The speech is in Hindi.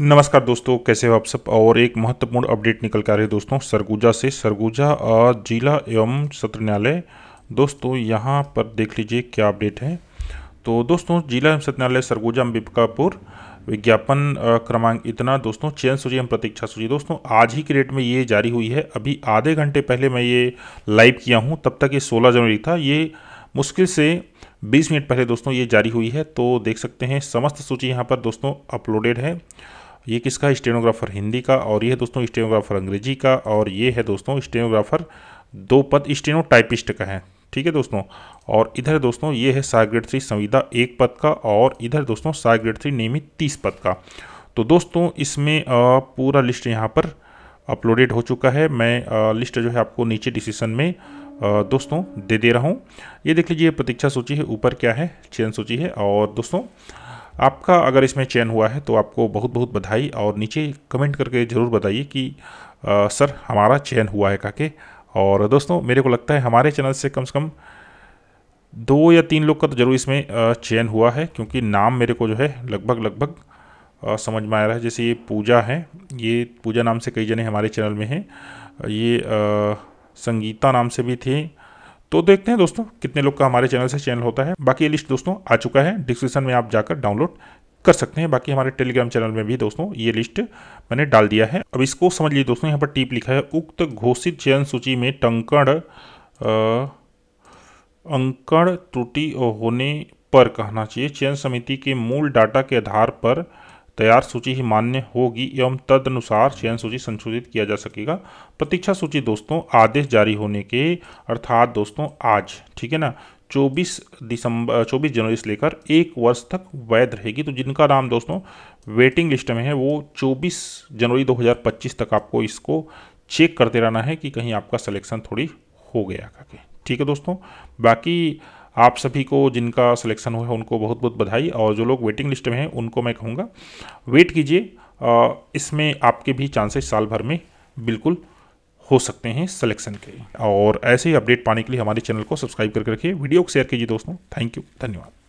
नमस्कार दोस्तों कैसे हो आप सब और एक महत्वपूर्ण अपडेट निकल कर आ रही है दोस्तों सरगुजा से सरगुजा जिला एवं सत्र न्यायालय दोस्तों यहाँ पर देख लीजिए क्या अपडेट है तो दोस्तों जिला एवं सत्र न्यायालय सरगुजा अंबिकापुर विज्ञापन क्रमांक इतना दोस्तों चयन सूची एवं प्रतीक्षा सूची दोस्तों आज ही की डेट में ये जारी हुई है अभी आधे घंटे पहले मैं ये लाइव किया हूँ तब तक ये सोलह जनवरी था ये मुश्किल से 20 मिनट पहले दोस्तों ये जारी हुई है तो देख सकते हैं समस्त सूची यहाँ पर दोस्तों अपलोडेड है ये किसका स्टेनोग्राफर हिंदी का और ये है दोस्तों स्टेनोग्राफर अंग्रेजी का और ये है दोस्तों स्टेनोग्राफर दो पद स्टेनो टाइपिस्ट का है ठीक है दोस्तों और इधर दोस्तों ये है साइग्रेड थ्री संविदा एक पद का और इधर दोस्तों साइग्रेड थ्री नियमित तीस पद का तो दोस्तों इसमें पूरा लिस्ट यहाँ पर अपलोडेड हो चुका है मैं लिस्ट जो है आपको नीचे डिसीशन में दोस्तों दे दे रहा हूँ ये देख लीजिए प्रतीक्षा सूची है ऊपर क्या है चयन सूची है और दोस्तों आपका अगर इसमें चयन हुआ है तो आपको बहुत बहुत बधाई और नीचे कमेंट करके ज़रूर बताइए कि आ, सर हमारा चयन हुआ है कहके और दोस्तों मेरे को लगता है हमारे चैनल से कम से कम दो या तीन लोग का तो जरूर इसमें चयन हुआ है क्योंकि नाम मेरे को जो है लगभग लगभग समझ में आ रहा है जैसे ये पूजा है ये पूजा नाम से कई जने हमारे चैनल में हैं ये आ, संगीता नाम से भी थी तो देखते हैं दोस्तों कितने लोग का हमारे चैनल से चैनल होता है बाकी ये लिस्ट दोस्तों आ चुका है डिस्क्रिप्शन में आप जाकर डाउनलोड कर सकते हैं बाकी हमारे टेलीग्राम चैनल में भी दोस्तों ये लिस्ट मैंने डाल दिया है अब इसको समझ लीजिए दोस्तों यहाँ पर टीप लिखा है उक्त घोषित चयन सूची में टंकण अंकण त्रुटि होने पर कहना चाहिए चयन समिति के मूल डाटा के आधार पर तैयार सूची ही मान्य होगी एवं तदनुसार चयन सूची संशोधित किया जा सकेगा प्रतीक्षा सूची दोस्तों आदेश जारी होने के अर्थात दोस्तों आज ठीक है ना 24 दिसंबर 24 जनवरी से लेकर एक वर्ष तक वैध रहेगी तो जिनका नाम दोस्तों वेटिंग लिस्ट में है वो 24 जनवरी 2025 तक आपको इसको चेक करते रहना है कि कहीं आपका सलेक्शन थोड़ी हो गया करके ठीक है दोस्तों बाकी आप सभी को जिनका सिलेक्शन हुआ है उनको बहुत बहुत बधाई और जो लोग वेटिंग लिस्ट में हैं उनको मैं कहूँगा वेट कीजिए इसमें आपके भी चांसेस साल भर में बिल्कुल हो सकते हैं सिलेक्शन के और ऐसे ही अपडेट पाने के लिए हमारे चैनल को सब्सक्राइब करके रखिए वीडियो को शेयर कीजिए दोस्तों थैंक यू धन्यवाद